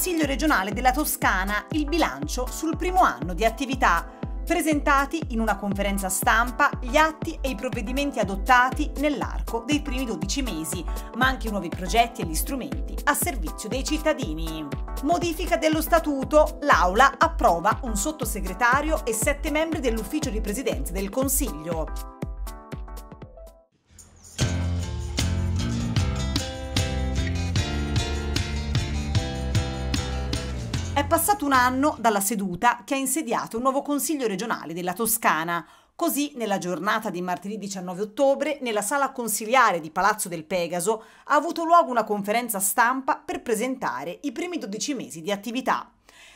Consiglio regionale della Toscana il bilancio sul primo anno di attività, presentati in una conferenza stampa gli atti e i provvedimenti adottati nell'arco dei primi 12 mesi, ma anche i nuovi progetti e gli strumenti a servizio dei cittadini. Modifica dello statuto, l'Aula approva un sottosegretario e sette membri dell'ufficio di presidenza del Consiglio. È passato un anno dalla seduta che ha insediato un nuovo Consiglio regionale della Toscana. Così, nella giornata di martedì 19 ottobre, nella sala consiliare di Palazzo del Pegaso, ha avuto luogo una conferenza stampa per presentare i primi 12 mesi di attività.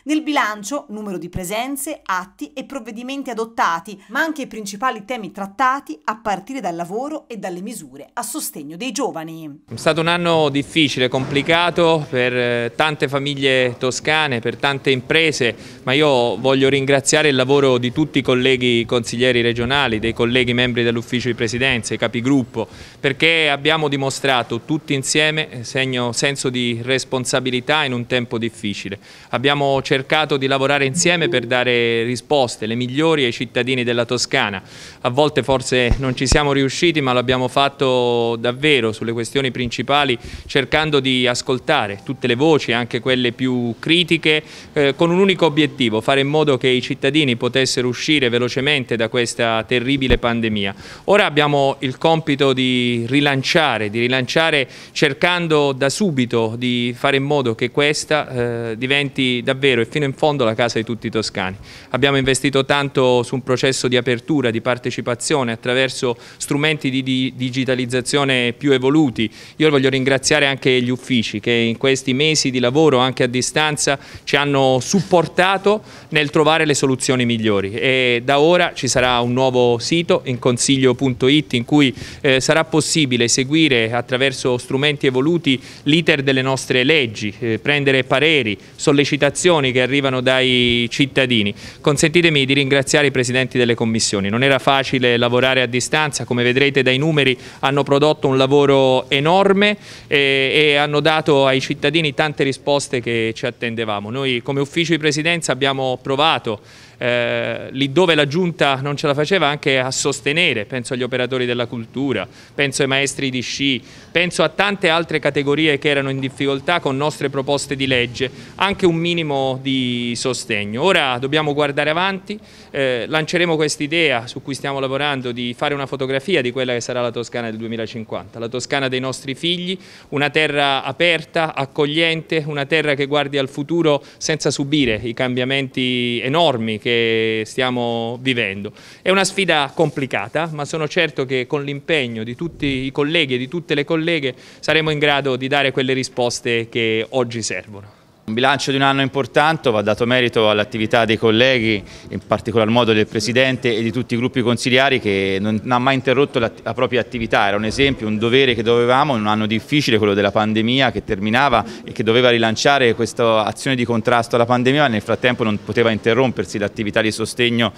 Nel bilancio numero di presenze, atti e provvedimenti adottati, ma anche i principali temi trattati a partire dal lavoro e dalle misure a sostegno dei giovani. È stato un anno difficile, complicato per eh, tante famiglie toscane, per tante imprese, ma io voglio ringraziare il lavoro di tutti i colleghi consiglieri regionali, dei colleghi membri dell'ufficio di presidenza, i capigruppo, perché abbiamo dimostrato tutti insieme eh, segno, senso di responsabilità in un tempo difficile. Abbiamo cercato cercato di lavorare insieme per dare risposte, le migliori ai cittadini della Toscana. A volte forse non ci siamo riusciti ma l'abbiamo fatto davvero sulle questioni principali cercando di ascoltare tutte le voci, anche quelle più critiche, eh, con un unico obiettivo, fare in modo che i cittadini potessero uscire velocemente da questa terribile pandemia. Ora abbiamo il compito di rilanciare, di rilanciare cercando da subito di fare in modo che questa eh, diventi davvero e fino in fondo la casa di tutti i toscani. Abbiamo investito tanto su un processo di apertura, di partecipazione attraverso strumenti di, di digitalizzazione più evoluti. Io voglio ringraziare anche gli uffici che in questi mesi di lavoro anche a distanza ci hanno supportato nel trovare le soluzioni migliori e da ora ci sarà un nuovo sito in consiglio.it in cui eh, sarà possibile seguire attraverso strumenti evoluti l'iter delle nostre leggi, eh, prendere pareri, sollecitazioni che arrivano dai cittadini. Consentitemi di ringraziare i presidenti delle commissioni, non era facile lavorare a distanza, come vedrete dai numeri hanno prodotto un lavoro enorme e, eh, e hanno dato ai cittadini tante risposte che ci attendevamo. Noi come ufficio di presidenza abbiamo provato eh, lì dove la giunta non ce la faceva anche a sostenere, penso agli operatori della cultura, penso ai maestri di sci, penso a tante altre categorie che erano in difficoltà con nostre proposte di legge, anche un minimo di sostegno. Ora dobbiamo guardare avanti, eh, lanceremo quest'idea su cui stiamo lavorando di fare una fotografia di quella che sarà la Toscana del 2050, la Toscana dei nostri figli, una terra aperta, accogliente, una terra che guardi al futuro senza subire i cambiamenti enormi che che stiamo vivendo. È una sfida complicata, ma sono certo che con l'impegno di tutti i colleghi e di tutte le colleghe saremo in grado di dare quelle risposte che oggi servono. Un bilancio di un anno importante, va dato merito all'attività dei colleghi, in particolar modo del Presidente e di tutti i gruppi consigliari che non ha mai interrotto la, la, propria attività, era un esempio, un dovere che dovevamo in un anno difficile, quello della pandemia che terminava e che doveva rilanciare questa azione di contrasto alla pandemia, ma nel frattempo non poteva interrompersi l'attività di sostegno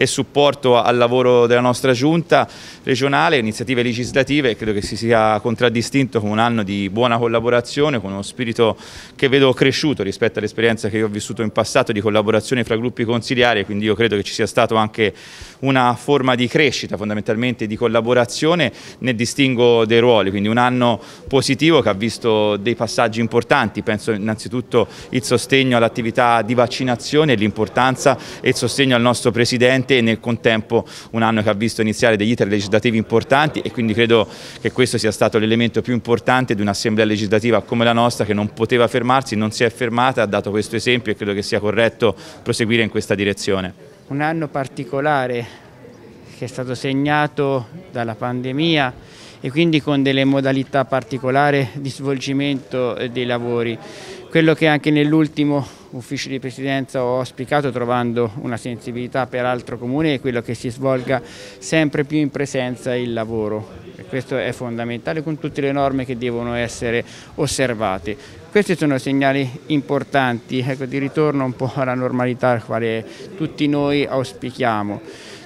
e supporto al lavoro della nostra giunta regionale, iniziative legislative, credo che si sia contraddistinto con un anno di buona collaborazione, con uno spirito che vedo cresciuto rispetto all'esperienza che io ho vissuto in passato di collaborazione fra gruppi consiliari, quindi io credo che ci sia stata anche una forma di crescita fondamentalmente di collaborazione nel distingo dei ruoli, quindi un anno positivo che ha visto dei passaggi importanti, penso innanzitutto il sostegno all'attività di vaccinazione e l'importanza e il sostegno al nostro Presidente importante e nel contempo un anno che ha visto iniziare degli iter legislativi importanti e quindi credo che questo sia stato l'elemento più importante di un'assemblea legislativa come la nostra che non poteva fermarsi, non si è fermata, ha dato questo esempio e credo che sia corretto proseguire in questa direzione. Un anno particolare che è stato segnato dalla pandemia e quindi con delle modalità particolari di svolgimento dei lavori quello che anche nell'ultimo ufficio di presidenza ho auspicato trovando una sensibilità per altro comune è quello che si svolga sempre più in presenza il lavoro e questo è fondamentale con tutte le norme che devono essere osservate. Questi sono segnali importanti ecco, di ritorno un po' alla normalità quale tutti noi auspichiamo.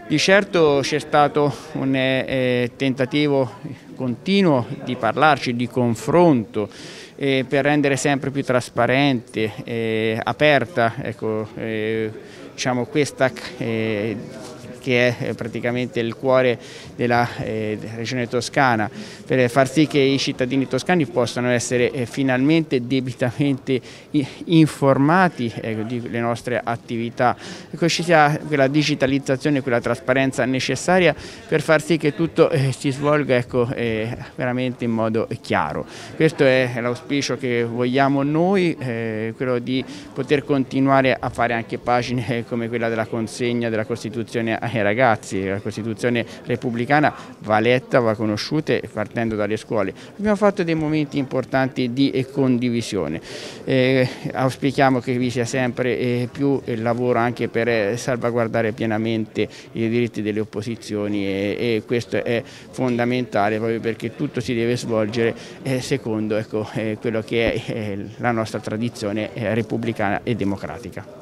Di certo c'è stato un eh, tentativo continuo di parlarci, di confronto eh, per rendere sempre più trasparente, e aperta ecco, eh, diciamo, questa eh, che è eh, praticamente il cuore eh, della regione toscana, per far sì che i cittadini toscani possano essere eh, finalmente debitamente informati ecco, delle nostre attività, che ecco, ci sia quella digitalizzazione, quella trasparenza necessaria per far sì che tutto si svolga ecco, veramente in modo chiaro. Questo è l'auspicio che vogliamo noi, quello di poter continuare a fare anche pagine come quella della consegna della Costituzione ai ai eh, ragazzi, la Costituzione repubblicana va letta, va conosciuta partendo dalle scuole. Abbiamo fatto dei momenti importanti di eh, condivisione. Eh, auspichiamo che vi sia sempre eh, più lavoro anche per salvaguardare pienamente i diritti delle opposizioni e, e questo è fondamentale proprio perché tutto si deve svolgere secondo ecco, quello che è la nostra tradizione repubblicana e democratica.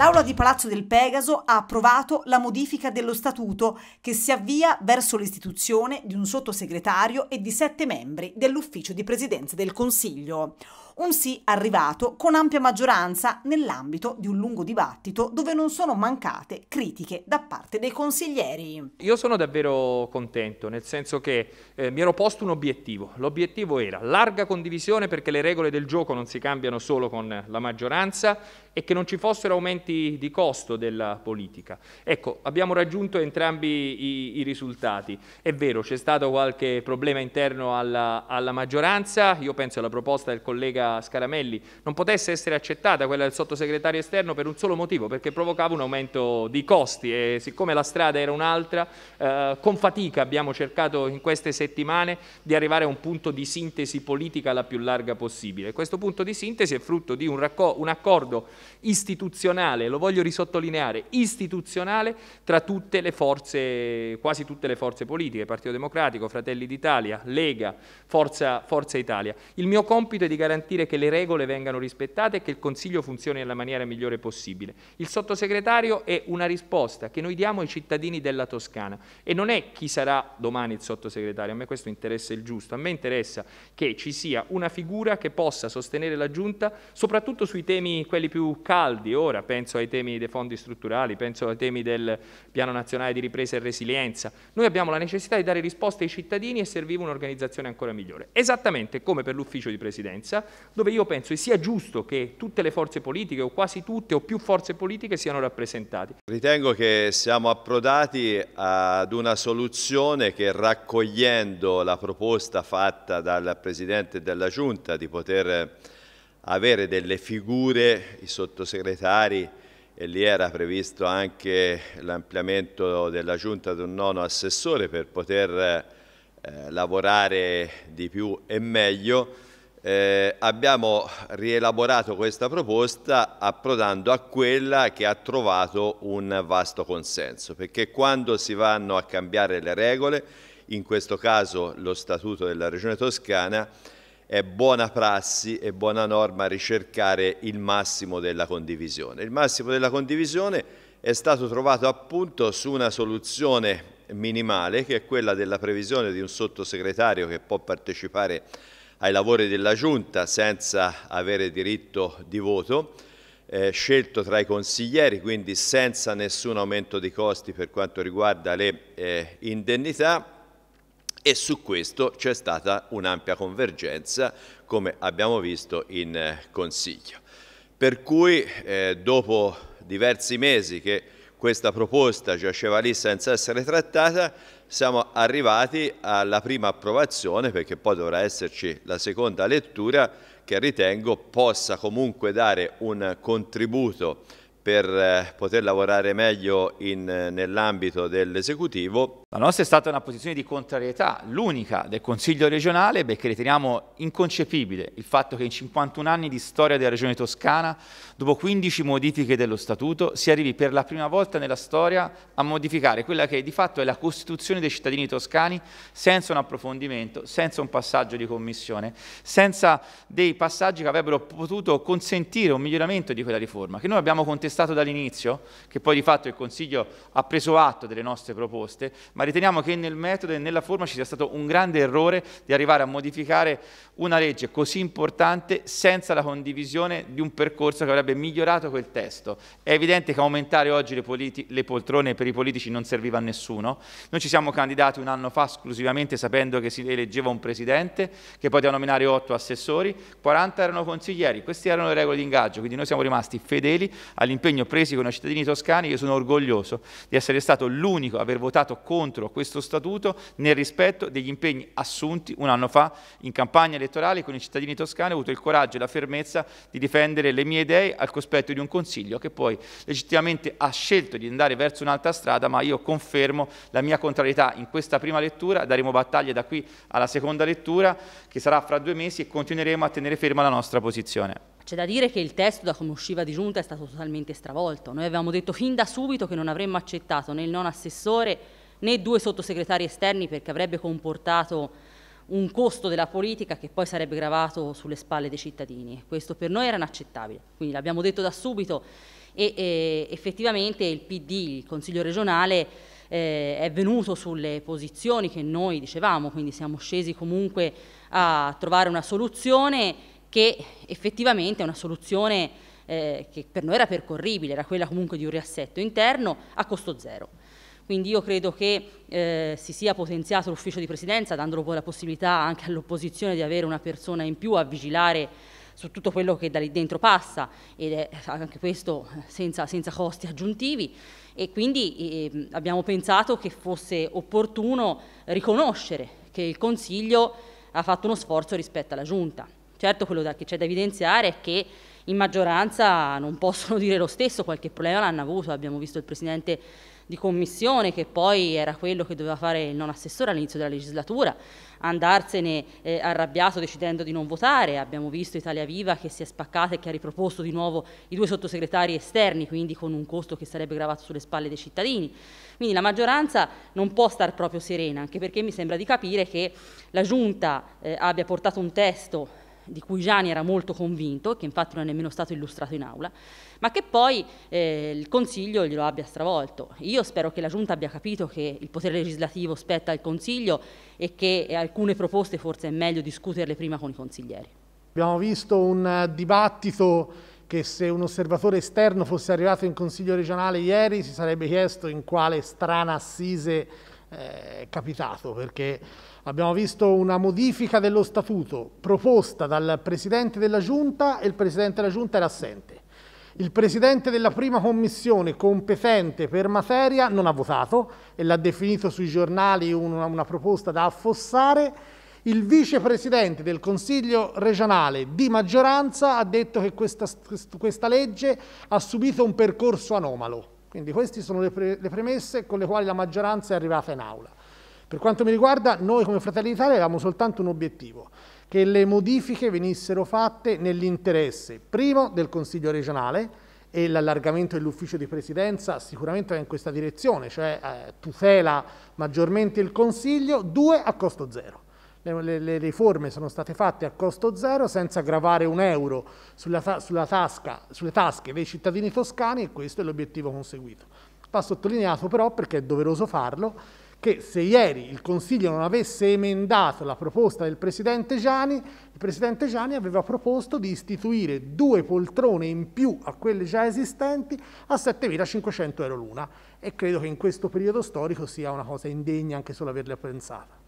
L'Aula di Palazzo del Pegaso ha approvato la modifica dello statuto che si avvia verso l'istituzione di un sottosegretario e di sette membri dell'ufficio di presidenza del Consiglio. Un sì arrivato con ampia maggioranza nell'ambito di un lungo dibattito dove non sono mancate critiche da parte dei consiglieri. Io sono davvero contento, nel senso che eh, mi ero posto un obiettivo. L'obiettivo era larga condivisione perché le regole del gioco non si cambiano solo con la maggioranza e che non ci fossero aumenti di costo della politica. Ecco, abbiamo raggiunto entrambi i, i risultati. È vero, c'è stato qualche problema interno alla, alla maggioranza, io penso alla proposta del collega Scaramelli, non potesse essere accettata quella del sottosegretario esterno per un solo motivo, perché provocava un aumento di costi e siccome la strada era un'altra, eh, con fatica abbiamo cercato in queste settimane di arrivare a un punto di sintesi politica la più larga possibile. Questo punto di sintesi è frutto di un, un accordo istituzionale, lo voglio risottolineare, istituzionale tra tutte le forze, quasi tutte le forze politiche, Partito Democratico, Fratelli d'Italia, Lega, Forza, Forza Italia. Il mio compito è di garantire garantire che le regole vengano rispettate e che il Consiglio funzioni nella maniera migliore possibile. Il sottosegretario è una risposta che noi diamo ai cittadini della Toscana e non è chi sarà domani il sottosegretario, a me questo interessa il giusto, a me interessa che ci sia una figura che possa sostenere la Giunta soprattutto sui temi quelli più caldi ora, penso ai temi dei fondi strutturali, penso ai temi del Piano Nazionale di Ripresa e Resilienza. Noi abbiamo la necessità di dare risposte ai cittadini e serviva un'organizzazione ancora migliore, esattamente come per l'ufficio di presidenza dove io penso che sia giusto che tutte le forze politiche, o quasi tutte, o più forze politiche siano rappresentate. Ritengo che siamo approdati ad una soluzione che raccogliendo la proposta fatta dal Presidente della Giunta di poter avere delle figure, i sottosegretari, e lì era previsto anche l'ampliamento della giunta di un nono assessore per poter eh, lavorare di più e meglio. Eh, abbiamo rielaborato questa proposta approdando a quella che ha trovato un vasto consenso, perché quando si vanno a cambiare le regole, in questo caso lo Statuto della Regione Toscana, è buona prassi e buona norma ricercare il massimo della condivisione. Il massimo della condivisione è stato trovato appunto su una soluzione minimale che è quella della previsione di un sottosegretario che può partecipare ai lavori della Giunta senza avere diritto di voto, eh, scelto tra i consiglieri, quindi senza nessun aumento di costi per quanto riguarda le eh, indennità e su questo c'è stata un'ampia convergenza come abbiamo visto in eh, Consiglio. Per cui eh, dopo diversi mesi che questa proposta giaceva lì senza essere trattata, siamo arrivati alla prima approvazione perché poi dovrà esserci la seconda lettura che ritengo possa comunque dare un contributo per eh, poter lavorare meglio eh, nell'ambito dell'esecutivo la nostra è stata una posizione di contrarietà, l'unica del Consiglio regionale, perché riteniamo inconcepibile il fatto che in 51 anni di storia della Regione Toscana, dopo 15 modifiche dello Statuto, si arrivi per la prima volta nella storia a modificare quella che di fatto è la Costituzione dei cittadini toscani senza un approfondimento, senza un passaggio di commissione, senza dei passaggi che avrebbero potuto consentire un miglioramento di quella riforma, che noi abbiamo contestato dall'inizio, che poi di fatto il Consiglio ha preso atto delle nostre proposte, ma riteniamo che nel metodo e nella forma ci sia stato un grande errore di arrivare a modificare una legge così importante senza la condivisione di un percorso che avrebbe migliorato quel testo. È evidente che aumentare oggi le, le poltrone per i politici non serviva a nessuno. Noi ci siamo candidati un anno fa esclusivamente sapendo che si eleggeva un presidente che poteva nominare otto assessori, 40 erano consiglieri, queste erano le regole di ingaggio, quindi noi siamo rimasti fedeli all'impegno presi con i cittadini toscani, io sono orgoglioso di essere stato l'unico a aver votato contro contro questo statuto nel rispetto degli impegni assunti un anno fa in campagna elettorale con i cittadini toscani ho avuto il coraggio e la fermezza di difendere le mie idee al cospetto di un Consiglio che poi legittimamente ha scelto di andare verso un'altra strada, ma io confermo la mia contrarietà in questa prima lettura, daremo battaglia da qui alla seconda lettura che sarà fra due mesi e continueremo a tenere ferma la nostra posizione. C'è da dire che il testo, da come usciva di giunta, è stato totalmente stravolto. Noi avevamo detto fin da subito che non avremmo accettato né il non assessore né due sottosegretari esterni perché avrebbe comportato un costo della politica che poi sarebbe gravato sulle spalle dei cittadini. Questo per noi era inaccettabile, quindi l'abbiamo detto da subito e, e effettivamente il PD, il Consiglio regionale, eh, è venuto sulle posizioni che noi dicevamo, quindi siamo scesi comunque a trovare una soluzione che effettivamente è una soluzione eh, che per noi era percorribile, era quella comunque di un riassetto interno a costo zero. Quindi io credo che eh, si sia potenziato l'ufficio di presidenza, dando poi la possibilità anche all'opposizione di avere una persona in più a vigilare su tutto quello che da lì dentro passa ed è anche questo eh, senza, senza costi aggiuntivi e quindi eh, abbiamo pensato che fosse opportuno riconoscere che il Consiglio ha fatto uno sforzo rispetto alla Giunta. Certo quello da, che c'è da evidenziare è che in maggioranza non possono dire lo stesso, qualche problema l'hanno avuto, abbiamo visto il Presidente di commissione che poi era quello che doveva fare il non assessore all'inizio della legislatura, andarsene eh, arrabbiato decidendo di non votare, abbiamo visto Italia Viva che si è spaccata e che ha riproposto di nuovo i due sottosegretari esterni, quindi con un costo che sarebbe gravato sulle spalle dei cittadini. Quindi la maggioranza non può star proprio serena, anche perché mi sembra di capire che la Giunta eh, abbia portato un testo di cui Gianni era molto convinto, che infatti non è nemmeno stato illustrato in aula, ma che poi eh, il Consiglio glielo abbia stravolto. Io spero che la Giunta abbia capito che il potere legislativo spetta al Consiglio e che alcune proposte forse è meglio discuterle prima con i consiglieri. Abbiamo visto un eh, dibattito che se un osservatore esterno fosse arrivato in Consiglio regionale ieri si sarebbe chiesto in quale strana assise eh, capitato, perché abbiamo visto una modifica dello statuto proposta dal Presidente della Giunta e il Presidente della Giunta era assente. Il Presidente della prima commissione competente per materia non ha votato e l'ha definito sui giornali una, una proposta da affossare il vicepresidente del Consiglio regionale di maggioranza ha detto che questa, questa, legge ha subito un percorso anomalo. Quindi queste sono le, pre le premesse con le quali la maggioranza è arrivata in aula. Per quanto mi riguarda, noi come Fratelli d'Italia avevamo soltanto un obiettivo, che le modifiche venissero fatte nell'interesse, primo, del Consiglio regionale e l'allargamento dell'ufficio di presidenza sicuramente va in questa direzione, cioè eh, tutela maggiormente il Consiglio, due, a costo zero le, le, le, riforme sono state fatte a costo zero senza gravare un euro sulla, sulla tasca, sulle tasche dei cittadini toscani e questo è l'obiettivo conseguito. Va sottolineato però, perché è doveroso farlo, che se ieri il Consiglio non avesse emendato la proposta del Presidente Gianni, il Presidente Gianni aveva proposto di istituire due poltrone in più a quelle già esistenti a 7.500 euro l'una e credo che in questo periodo storico sia una cosa indegna anche solo averle pensata.